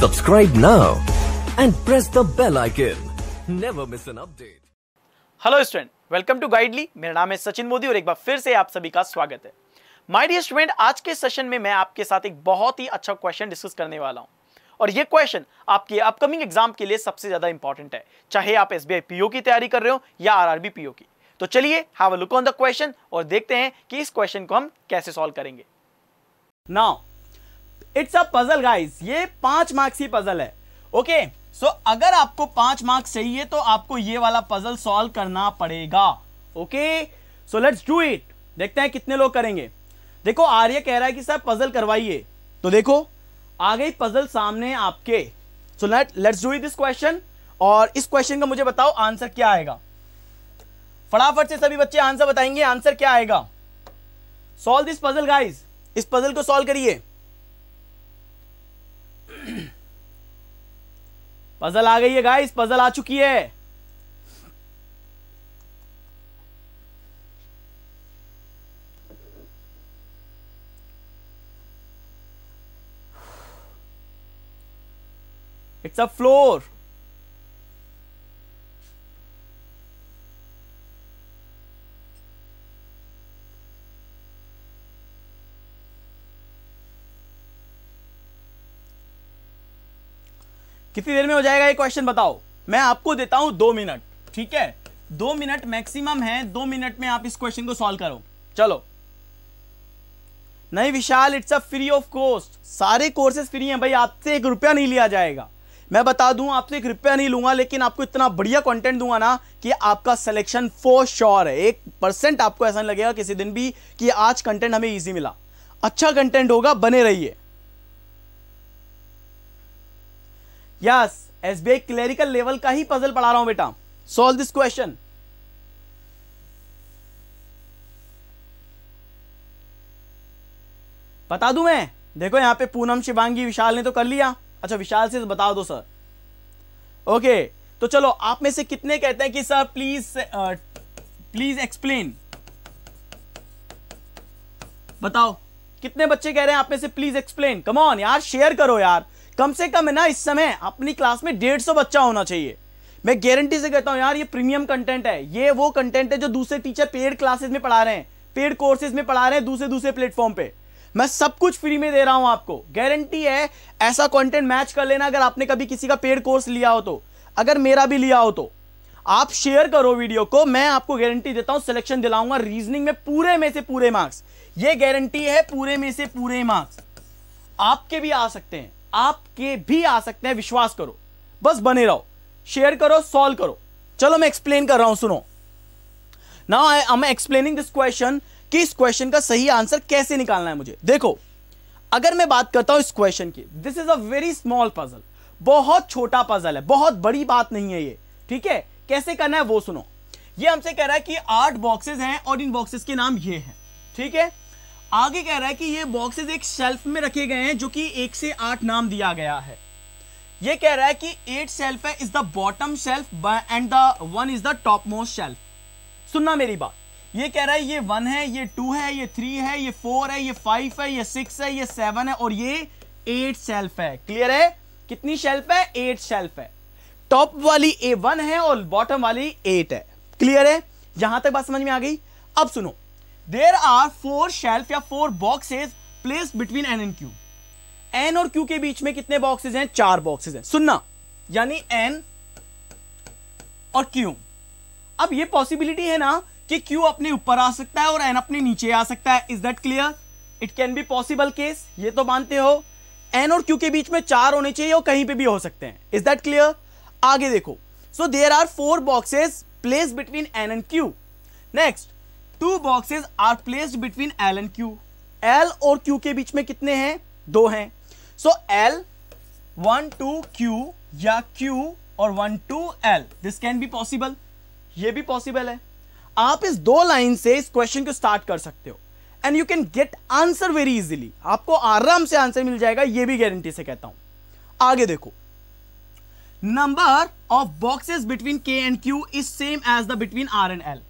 Subscribe now and press the bell icon. Never miss an update. Hello student welcome to गाइडली मेरा नाम है सचिन मोदी और एक बार फिर से आप सभी का स्वागत है माय डियर स्टूडेंट आज के सेशन में मैं आपके साथ एक बहुत ही अच्छा क्वेश्चन डिस्कस करने वाला हूं और ये क्वेश्चन आपके अपकमिंग एग्जाम के लिए सबसे ज्यादा इंपॉर्टेंट है चाहे आप एस पीओ की तैयारी कर रहे हो या आर पीओ की तो चलिए have a look on the question और देखते हैं कि इस क्वेश्चन को हम कैसे सॉल्व करेंगे now it's a puzzle guys ये पांच मार्क्स ही पजल है ओके सो so अगर आपको पांच मार्क्स चाहिए तो आपको ये वाला पजल सॉल्व करना पड़ेगा okay so let's do it देखते हैं कितने लोग करेंगे देखो आर्य कह रहा है कि सर पजल करवाइए तो देखो आ गई पजल सामने आपके so let let's do this question और इस क्वेश्चन का मुझे बताओ आंसर क्या आएगा फटाफट से सभी बच्चे आंसर बताएंगे आंसर क्या आएगा सॉल्व दिस पजल गाइस इस पजल को सॉल्व करिए पजल आ गई है गाइस पजल आ चुकी है इट्स अ फ्लोर कितनी देर में हो जाएगा ये क्वेश्चन बताओ मैं आपको देता हूं दो मिनट ठीक है दो मिनट मैक्सिमम है दो मिनट में आप इस क्वेश्चन को सॉल्व करो चलो नहीं विशाल it's a free of cost सारे कोर्सेज फ्री हैं भाई आपसे एक रुपया नहीं लिया जाएगा मैं बता दूं आपसे एक रुपया नहीं लूंगा लेकिन आपको इतना बढ़िया कंटेंट दूंगा ना कि आपका सिलेक्शन फोर श्योर है एक परसेंट आपको ऐसा लगेगा किसी दिन भी कि आज कंटेंट हमें ईजी मिला अच्छा कंटेंट होगा बने रहिए yes S B I level का ही पजल पढ़ा रहा हूं बेटा सॉल्व दिस क्वेश्चन बता दू मैं देखो यहां पे पूनम शिवांगी विशाल ने तो कर लिया अच्छा विशाल से बता दो सर ओके तो चलो आप में से कितने कहते हैं कि सर प्लीज प्लीज एक्सप्लेन बताओ कितने बच्चे कह रहे हैं आप में से प्लीज एक्सप्लेन कम ऑन यार शेयर करो यार कम से कम है ना इस समय अपनी क्लास में डेढ़ सौ बच्चा होना चाहिए मैं गारंटी से कहता हूँ यार ये प्रीमियम कंटेंट है ये वो कंटेंट है जो दूसरे टीचर पेड क्लासेस में पढ़ा रहे हैं पेड कोर्सेज में पढ़ा रहे हैं दूसरे दूसरे प्लेटफॉर्म पे मैं सब कुछ फ्री में दे रहा हूं आपको गारंटी है ऐसा कॉन्टेंट मैच कर लेना अगर आपने कभी किसी का पेड कोर्स लिया हो तो अगर मेरा भी लिया हो तो आप शेयर करो वीडियो को मैं आपको गारंटी देता हूं सिलेक्शन दिलाऊंगा रीजनिंग में पूरे में से पूरे मार्क्स ये गारंटी है पूरे में से पूरे मार्क्स आपके भी आ सकते हैं आपके भी आ सकते हैं विश्वास करो बस बने रहो शेयर करो सॉल्व करो चलो मैं एक्सप्लेन कर रहा हूं सुनो now I am explaining this question कि इस क्वेश्चन का सही आंसर कैसे निकालना है मुझे देखो अगर मैं बात करता हूं इस क्वेश्चन की this is a very small puzzle बहुत छोटा पजल है बहुत बड़ी बात नहीं है ये ठीक है कैसे करना है वो सुनो ये हमसे कह रहा है कि आठ बॉक्सेस हैं और इन बॉक्सेस के नाम ये हैं ठीक है आगे कह रहा है कि ये बॉक्सेस एक शेल्फ में रखे गए हैं जो कि एक से आठ नाम दिया गया है ये कह रहा है कि एट शेल्फ है is the bottom shelf and the one is the top most self सुनना मेरी बात ये कह रहा है ये वन है ये टू है ये थ्री है ये फोर है ये फाइव है ये सिक्स है ये सेवन है और ये एट सेल्फ है क्लियर है कितनी शेल्फ है एट सेल्फ है टॉप वाली ए वन है और बॉटम वाली एट है क्लियर है यहां तक बात समझ में आ गई अब सुनो देर आर फोर शेल्फ या four boxes place between N and Q N और क्यू के बीच में कितने बॉक्सेज हैं चार बॉक्सेज हैं सुनना यानी एन और क्यू अब ये पॉसिबिलिटी है ना कि क्यू अपने ऊपर आ सकता है और एन अपने नीचे आ सकता है is that clear it can be possible case ये तो मानते हो एन और क्यू के बीच में चार होने चाहिए और कहीं पे भी हो सकते हैं इज दैट क्लियर आगे देखो सो there are four boxes place between N and Q next two boxes are placed between L and Q L और क्यू के बीच में कितने हैं दो हैं so L one two Q या क्यू और one two L this can be possible ये भी पॉसिबल है आप इस दो लाइन से इस क्वेश्चन को स्टार्ट कर सकते हो and you can get answer very easily आपको आराम से आंसर मिल जाएगा ये भी गारंटी से कहता हूं आगे देखो नंबर ऑफ बॉक्सेस बिटवीन के and Q is same as the between are and L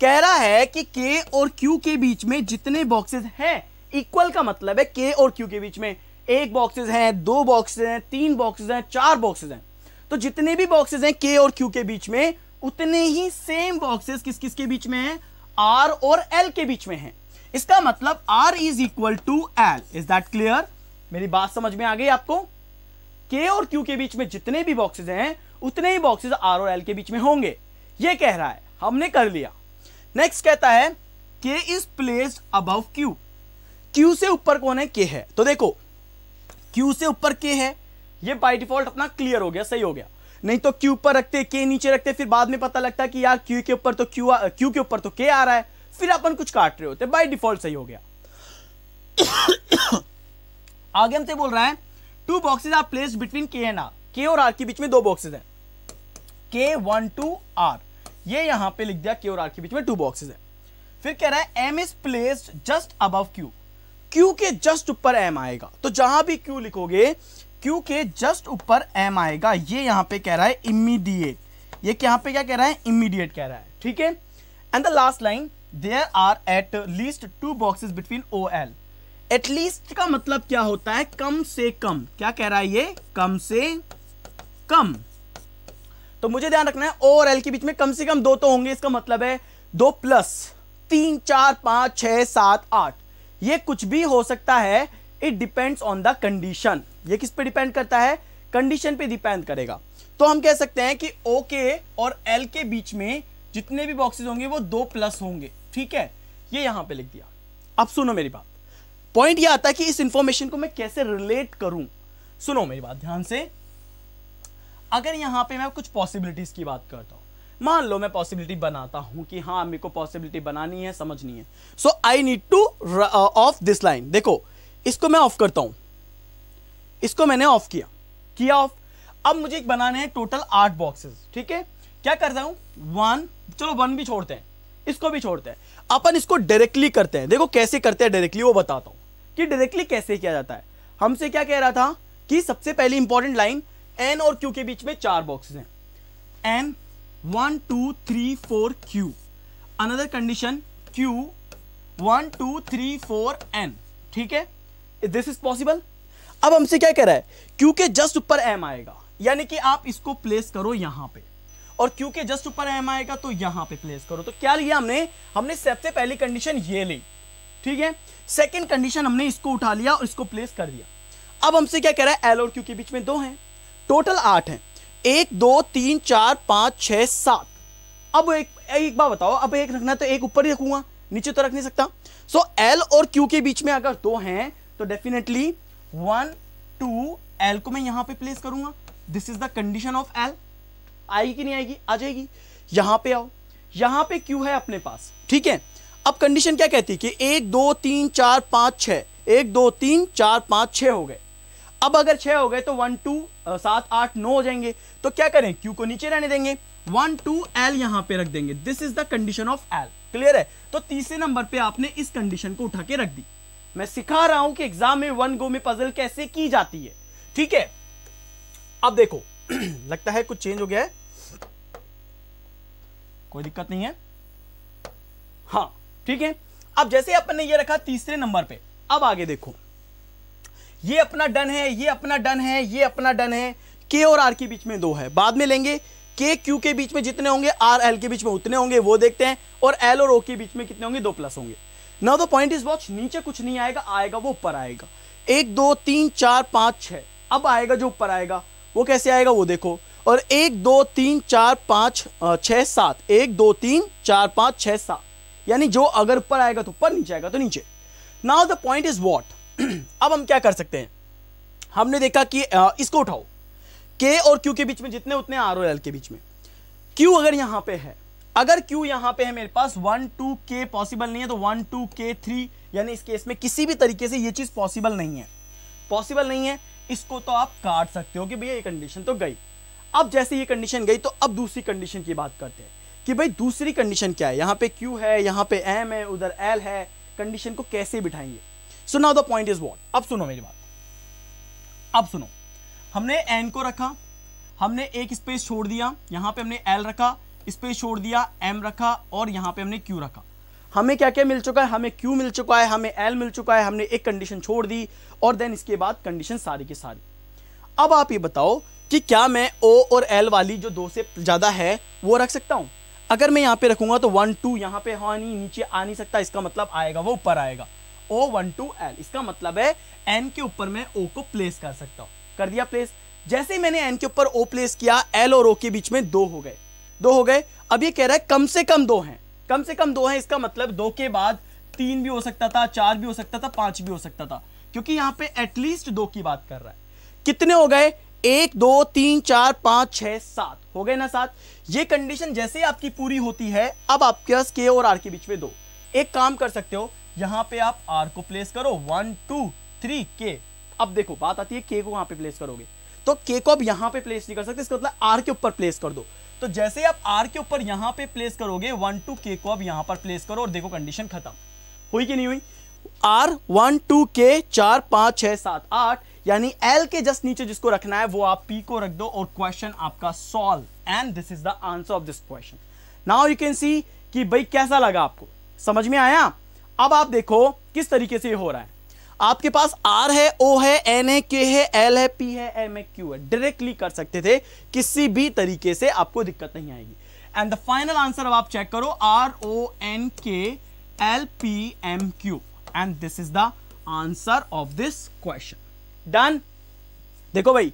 कह रहा है कि के और क्यू के बीच में जितने बॉक्सेस हैं इक्वल का मतलब है के और क्यू के बीच में एक बॉक्सेस हैं दो बॉक्सेस हैं तीन बॉक्सेस हैं चार बॉक्सेस हैं तो जितने भी बॉक्सेस हैं के और क्यू के बीच में उतने ही सेम बॉक्सेस किस किस के बीच में है आर और एल के बीच में है इसका मतलब are is equal to L is that clear मेरी बात समझ में आ गई आपको के और क्यू के बीच में जितने भी बॉक्सेज हैं उतने ही बॉक्सेज आर और एल के बीच में होंगे ये कह रहा है हमने कर लिया नेक्स्ट कहता है के is placed above Q Q से ऊपर कौन है के है तो देखो क्यू से ऊपर के है ये बाय डिफॉल्ट अपना क्लियर हो गया सही हो गया नहीं तो क्यू ऊपर रखते के नीचे रखते फिर बाद में पता लगता कि यार क्यू के ऊपर तो क्यू क्यू के ऊपर तो के आ रहा है फिर अपन कुछ काट रहे होते बाय डिफॉल्ट सही हो गया आगे हमसे बोल रहा है two boxes are place between के एंड आर के और आर के बीच में दो बॉक्सेज हैं के वन टू आर ये यहां पे लिख दिया के और आर के बीच में टू बॉक्सेस है फिर कह रहा है M is placed just above Q Q के जस्ट ऊपर एम आएगा तो जहां भी क्यू लिखोगे क्यू के जस्ट ऊपर एम आएगा ये यहां पे कह रहा है इमीडिएट ये यहां पे क्या कह रहा है इमीडिएट कह रहा है ठीक है and the last line there are at least two boxes between O L at least का मतलब क्या होता है कम से कम क्या कह रहा है ये कम से कम तो मुझे ध्यान रखना है ओ और एल के बीच में कम से कम दो तो होंगे इसका मतलब है दो प्लस तीन चार पांच छह सात आठ ये कुछ भी हो सकता है it depends on the condition ये किस पे डिपेंड करता है कंडीशन पे डिपेंड करेगा तो हम कह सकते हैं कि ओ के और एल के बीच में जितने भी बॉक्सेस होंगे वो दो प्लस होंगे ठीक है ये यहां पे लिख दिया अब सुनो मेरी बात पॉइंट ये आता है कि इस इंफॉर्मेशन को मैं कैसे रिलेट करूं सुनो मेरी बात ध्यान से अगर यहाँ पे मैं कुछ पॉसिबिलिटीज़ की बात करता हूँ मान लो मैं पॉसिबिलिटी बनाता हूं कि हाँ मेरे को पॉसिबिलिटी बनानी है समझनी है सो I need two of this line देखो इसको मैं ऑफ करता हूं इसको मैंने ऑफ किया किया ऑफ अब मुझे एक बनाने हैं टोटल आठ बॉक्सेस ठीक है क्या कर रहा हूं वन चलो वन भी छोड़ते हैं इसको भी छोड़ते हैं अपन इसको डायरेक्टली करते हैं देखो कैसे करते हैं डायरेक्टली वो बताता हूं कि डायरेक्टली कैसे किया जाता है हमसे क्या कह रहा था कि सबसे पहली इंपॉर्टेंट लाइन एन और क्यू के बीच में चार बॉक्सेस हैं N one two three four Q another condition Q one two three four N ठीक है दिस इज पॉसिबल अब हमसे क्या कह रहा है क्यू के जस्ट ऊपर एम आएगा यानी कि आप इसको प्लेस करो यहां पे और क्यू के जस्ट ऊपर एम आएगा तो यहां पे प्लेस करो तो क्या लिया हमने हमने सबसे पहली कंडीशन ये ली ठीक है सेकंड कंडीशन हमने इसको उठा लिया और इसको प्लेस कर दिया अब हमसे क्या कह रहा है एल और क्यू के बीच में दो हैं टोटल आठ हैं एक दो तीन चार पाँच छः सात अब एक एक बार बताओ अब एक रखना तो एक ऊपर ही रखूंगा नीचे तो रख नहीं सकता सो so, एल और क्यू के बीच में अगर दो हैं तो डेफिनेटली वन टू एल को मैं यहां पे प्लेस करूंगा this is the condition of L आएगी कि नहीं आएगी आ जाएगी यहां पे आओ यहां पे क्यू है अपने पास ठीक है अब कंडीशन क्या कहती है कि एक दो तीन चार पांच छ एक दो तीन चार पांच छ हो गए अब अगर छह हो गए तो वन टू सात आठ नौ हो जाएंगे तो क्या करें क्यू को नीचे रहने देंगे वन टू एल यहां पे रख देंगे this is the condition of L clear है तो तीसरे नंबर पे आपने इस कंडीशन को उठा के रख दी मैं सिखा रहा हूं कि एग्जाम में वन गो में पजल कैसे की जाती है ठीक है अब देखो लगता है कुछ चेंज हो गया है कोई दिक्कत नहीं है हाँ ठीक है अब जैसे अपन ने ये रखा तीसरे नंबर पे अब आगे देखो ये अपना डन है ये अपना डन है ये अपना डन है के और आर के बीच में दो है बाद में लेंगे के क्यू के बीच में जितने होंगे आर एल के बीच में उतने होंगे वो देखते हैं और एल और ओ के बीच में कितने होंगे दो प्लस होंगे now the point is watch नीचे कुछ नहीं आएगा आएगा वो ऊपर आएगा एक दो तीन चार पांच छह अब आएगा जो ऊपर आएगा वो कैसे आएगा वो देखो और एक दो तीन चार पांच छह सात एक दो तीन चार पांच छह सात यानी जो अगर ऊपर आएगा तो ऊपर नीचे आएगा तो नीचे now the point is what अब हम क्या कर सकते हैं हमने देखा कि इसको उठाओ के और क्यू के बीच में जितने उतने आर और एल के बीच में क्यू अगर यहां पे है अगर क्यू यहां पे है मेरे पास वन टू के पॉसिबल नहीं है तो वन टू के थ्री यानी इस केस में किसी भी तरीके से ये चीज़ पॉसिबल नहीं है पॉसिबल नहीं है इसको तो आप काट सकते हो कि भैया ये कंडीशन तो गई अब जैसे ये कंडीशन गई तो अब दूसरी कंडीशन की बात करते हैं कि भाई दूसरी कंडीशन क्या है यहां पे क्यू है यहां पे एम है उधर एल है कंडीशन को कैसे बिठाएंगे so now the point is what अब सुनो मेरी बात अब सुनो हमने एन को रखा हमने एक स्पेस छोड़ दिया यहां पे हमने एल रखा स्पेस छोड़ दिया एम रखा और यहां पे हमने क्यू रखा हमें क्या क्या मिल चुका है हमें क्यू मिल चुका है हमें एल मिल चुका है हमने एक कंडीशन छोड़ दी और देन इसके बाद कंडीशन सारी की सारी अब आप ये बताओ कि क्या मैं ओ और एल वाली जो दो से ज़्यादा है वो रख सकता हूं अगर मैं यहां पे रखूंगा तो वन टू यहां पे हाँ नहीं नीचे आ नहीं सकता इसका मतलब आएगा वो ऊपर आएगा ओ वन टू एल इसका मतलब है एन के ऊपर मैं ओ को प्लेस कर सकता हूं कर दिया प्लेस जैसे ही मैंने एन के ऊपर ओ प्लेस किया एल और ओ के बीच में दो हो गए दो हो गए अब ये कह रहा है कम से कम दो हैं कम से कम दो हैं इसका मतलब दो के बाद तीन भी हो सकता था चार भी हो सकता था पांच भी हो सकता था क्योंकि यहां पे एटलीस्ट दो की बात कर रहा है कितने हो गए एक दो तीन चार पांच छह सात हो गए ना सात ये कंडीशन जैसे ही आपकी पूरी होती है अब आपके पास के और आर के बीच में दो एक काम कर सकते हो यहाँ पे आप आर को प्लेस करो वन टू थ्री के अब देखो बात आती है के को वहां पे प्लेस करोगे तो के को अब यहाँ पे प्लेस नहीं कर सकते इसका मतलब आर के ऊपर प्लेस कर दो तो जैसे आप आर के ऊपर यहाँ पे प्लेस करोगे वन टू के को अब यहाँ पर प्लेस करो और देखो कंडीशन खत्म हुई कि नहीं हुई आर वन टू के चार पांच छह सात आठ यानी एल के जस्ट नीचे जिसको रखना है वो आप पी को रख दो और क्वेश्चन आपका solve and this is the answer of this question now you can see कि भाई कैसा लगा आपको समझ में आया अब आप देखो किस तरीके से ये हो रहा है आपके पास आर है ओ है N है K है एल है P है M है क्यू है डायरेक्टली कर सकते थे किसी भी तरीके से आपको दिक्कत नहीं आएगी एंड द फाइनल आंसर अब आप चेक करो R O N K L P M Q and this is the answer of this question done देखो भाई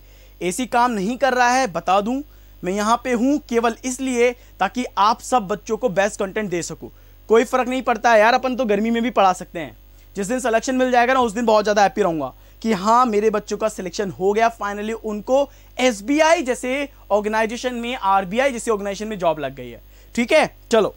एसी काम नहीं कर रहा है बता दूं मैं यहां पे हूं केवल इसलिए ताकि आप सब बच्चों को बेस्ट कंटेंट दे सकूं कोई फ़र्क नहीं पड़ता है यार अपन तो गर्मी में भी पढ़ा सकते हैं जिस दिन सिलेक्शन मिल जाएगा ना उस दिन बहुत ज़्यादा हैप्पी रहूंगा कि हाँ मेरे बच्चों का सिलेक्शन हो गया फाइनली उनको एस जैसे ऑर्गेनाइजेशन में आर जैसे ऑर्गेनाइजेशन में जॉब लग गई है ठीक है चलो